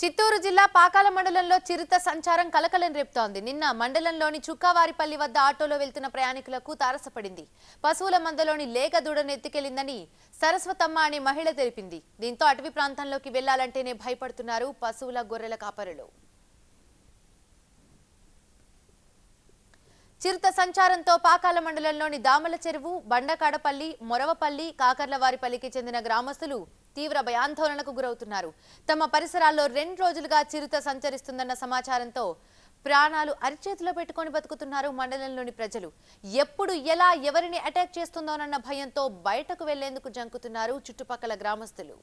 చిత్తూరు జిల్లా పాకాల మండలంలో చిరుత సంచారం కలకలం రేపుతోంది నిన్న మండలంలోని చుక్కావారిపల్లి వద్ద ఆటోలో వెళ్తున్న ప్రయాణికులకు తారసపడింది పశువుల మందలోని లేక దూడను ఎత్తుకెళ్లిందని సరస్వతమ్మ అనే మహిళ తెలిపింది దీంతో అటవీ ప్రాంతంలోకి వెళ్లాలంటేనే భయపడుతున్నారు పశువుల గొర్రెల కాపరులు చిరుత సంచారంతో పాకాల మండలంలోని దామల చెరువు బండకాడపల్లి మొరవపల్లి కాకర్లవారిపల్లికి చెందిన గ్రామస్తులు తీవ్ర భయాందోళనకు గురవుతున్నారు తమ పరిసరాల్లో రెండు రోజులుగా చిరుత సంచరిస్తుందన్న సమాచారంతో ప్రాణాలు అరిచేతిలో పెట్టుకొని బతుకుతున్నారు మండలంలోని ప్రజలు ఎప్పుడు ఎలా ఎవరిని అటాక్ చేస్తుందోనన్న భయంతో బయటకు వెళ్లేందుకు జంకుతున్నారు చుట్టుపక్కల గ్రామస్తులు